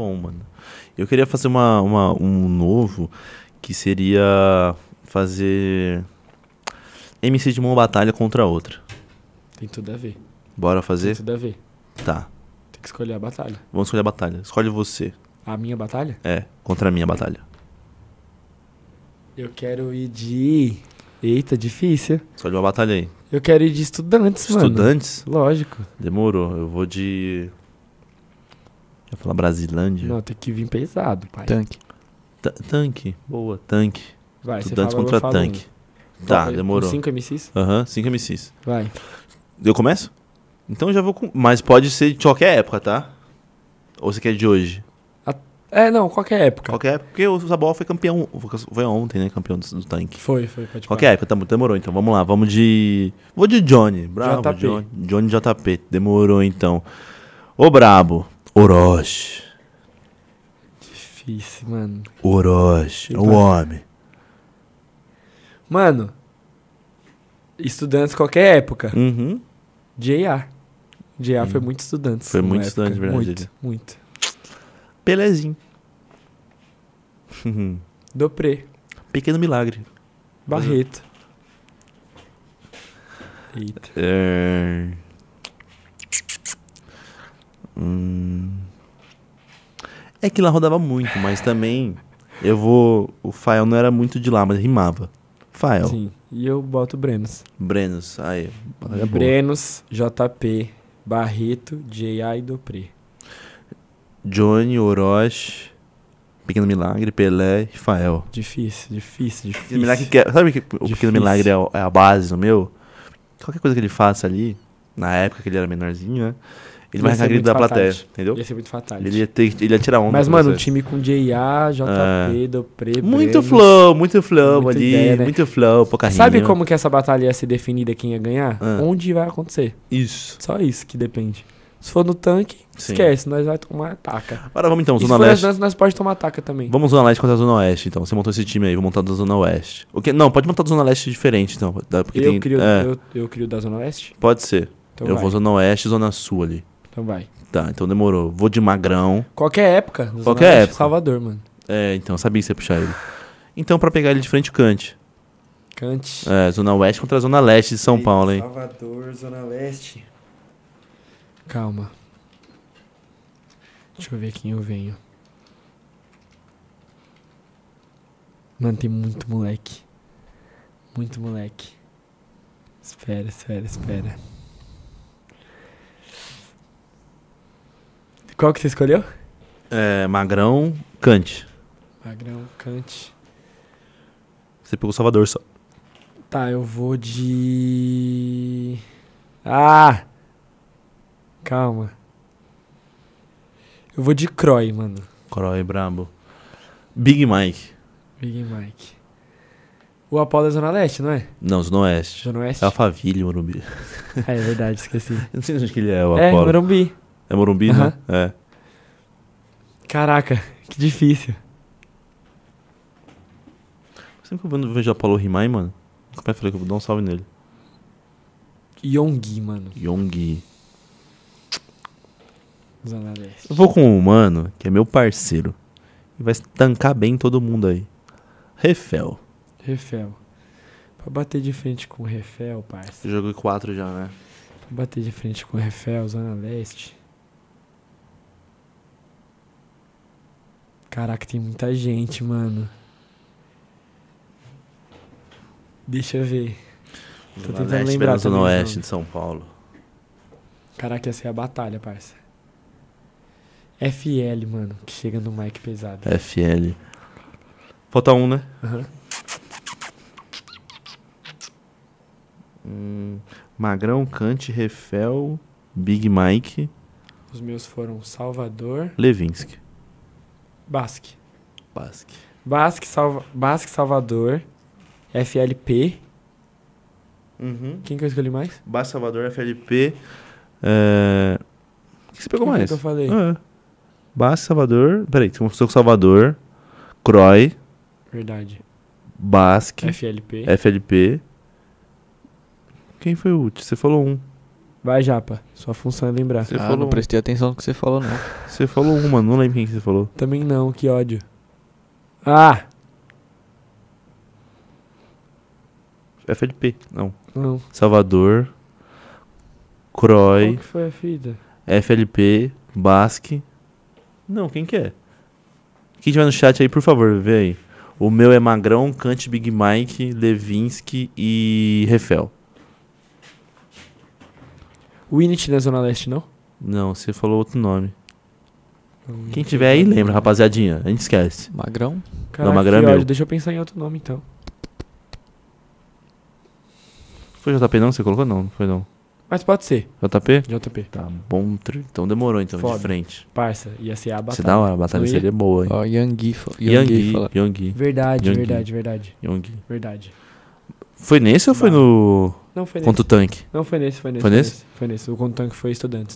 bom, mano. Eu queria fazer uma, uma, um novo que seria fazer MC de uma batalha contra outra. Tem tudo a ver. Bora fazer? Tem tudo a ver. Tá. Tem que escolher a batalha. Vamos escolher a batalha. Escolhe você. A minha batalha? É, contra a minha batalha. Eu quero ir de. Eita, difícil. Escolhe uma batalha aí. Eu quero ir de estudantes, estudantes? mano. Estudantes? Lógico. Demorou. Eu vou de. Eu falar Brasilândia. Não, tem que vir pesado, pai. Tanque. tanque. Boa, tanque. Vai, Estudantes fala, contra tanque. Um. Tá, Vai, é? demorou. 5 MCs? Aham, uhum, 5 MCs. Vai. Eu começo? Então já vou com... Mas pode ser de qualquer época, tá? Ou você quer de hoje? A... É, não, qualquer época. Qualquer época, porque o Zabol foi campeão. Foi ontem, né? Campeão do, do tanque. Foi, foi, pode Qualquer parar. época, tá, demorou então. Vamos lá, vamos de. Vou de Johnny. Bravo, JP. Johnny. Johnny JP. Demorou então. Ô, Brabo. Orochi. Difícil, mano. Orochi, é o tipo, homem. Mano, estudantes qualquer época. Uhum. J.A. J.A. Hum. foi muito estudante. Foi muito estudante, verdade. Muito, muito. Pelezinho. Dopré. Pequeno Milagre. Barreto. Eita. É... Hum, é que lá rodava muito, mas também eu vou. O Fael não era muito de lá, mas rimava. Fael. Sim. E eu boto Brenos. Brenos, aí. É Brenos, JP, Barreto, J.A. e Dopre. Johnny, Orochi, Pequeno Milagre, Pelé e Fael. Difícil, difícil, difícil. milagre que é, sabe que difícil. o Pequeno Milagre é, é a base do meu? Qualquer coisa que ele faça ali, na época que ele era menorzinho, né? Ele vai arrancar grito da fatal. plateia, entendeu? Ia ser muito fatal. Ele ia, ter, ele ia tirar onda. Mas, mano, um time com J.A., JP, é. Muito flow, muito flow ali, ideia, né? muito flow, pouca Sabe como que essa batalha ia ser definida quem ia ganhar? É. Onde vai acontecer. Isso. Só isso que depende. Se for no tanque, Sim. esquece, nós vai tomar ataca. Agora vamos então, Zona Leste. Danças, nós pode tomar ataca também. Vamos Zona Leste contra a Zona Oeste, então. Você montou esse time aí, vou montar da Zona Oeste. O que? Não, pode montar da Zona Leste diferente, então. Porque eu, tem, crio, é. eu, eu crio da Zona oeste. Pode ser. Então eu vai. vou Zona Oeste e Zona Sul ali. Então vai. Tá, então demorou. Vou de magrão. Qualquer época. Qualquer época. Salvador, mano. É, então, sabia que você ia puxar ele. Então, pra pegar ele de frente, o Kant. Kant. É, Zona Oeste contra a Zona Leste de São Eita, Paulo, hein? Salvador, Zona Leste. Calma. Deixa eu ver quem eu venho. Mano, tem muito moleque. Muito moleque. Espera, espera, espera. Qual que você escolheu? É, Magrão, Kant. Magrão, Kant. Você pegou Salvador só. Tá, eu vou de. Ah! Calma. Eu vou de Croy, mano. Croy, brabo. Big Mike. Big Mike. O Apolo é Zona Leste, não é? Não, Zona Oeste. Zona Oeste? É Alphaville, Morumbi. é verdade, esqueci. Eu não sei onde que ele é, o é, Apolo. É, Morumbi. É Morumbi, né? É. Caraca, que difícil. Sempre que eu vejo Apollo rimar, mano, como mano? É que eu falei que eu vou dar um salve nele? Yongi, mano. Yongi. Zona Leste. Eu vou com um mano, que é meu parceiro. E vai tancar bem todo mundo aí. Refel. Refel. Pra bater de frente com o Refel, parceiro. joguei quatro já, né? Pra bater de frente com o Refel, Zona Leste. Caraca, tem muita gente, mano. Deixa eu ver. Tô Zona tentando Leste, lembrar Zona Oeste de São Paulo. Caraca, essa é a batalha, parça. FL, mano, que chega no mic pesado. FL. Falta um, né? Uhum. Hum, Magrão, Cante, Refel, Big Mike. Os meus foram Salvador. Levinsky. Basque. Basque. Basque, Salva... Basque Salvador, FLP. Uhum. Quem que eu escolhi mais? Basque Salvador, FLP. É... O que você pegou Quem mais? É que eu falei? Ah, Basque Salvador. Peraí, você começou com Salvador, Croy. Verdade. Basque. FLP. FLP. Quem foi o último? Você falou um. Vai, Japa. Sua função é lembrar. Você ah, falou... não prestei atenção no que você falou, não. Você falou uma, não lembro quem que você falou. Também não, que ódio. Ah! FLP, é não. Não. Salvador. Croy. Qual que foi a fita? FLP, é Basque. Não, quem que é? Quem tiver no chat aí, por favor, vê aí. O meu é Magrão, Kant, Big Mike, Levinsky e Refel. O Init Zona Leste, não? Não, você falou outro nome. Quem tiver aí, lembra, rapaziadinha. A gente esquece. Magrão? Caraca, não, Magrão é meu. Deixa eu pensar em outro nome, então. Foi JP não? Você colocou? Não, não foi não. Mas pode ser. JP? JP. Tá bom. Então demorou, então, Foda. de frente. Parça, ia ser a batalha. Você dá uma batalha, seria boa, hein? Ó, oh, Yangui. Yangui. Verdade, Yang verdade, verdade. Yangui. Verdade. Foi nesse ou foi no... Não foi nesse. Contra o tanque. Não foi nesse, foi nesse. Foi nesse? Foi nesse. O contra o tanque foi estudantes.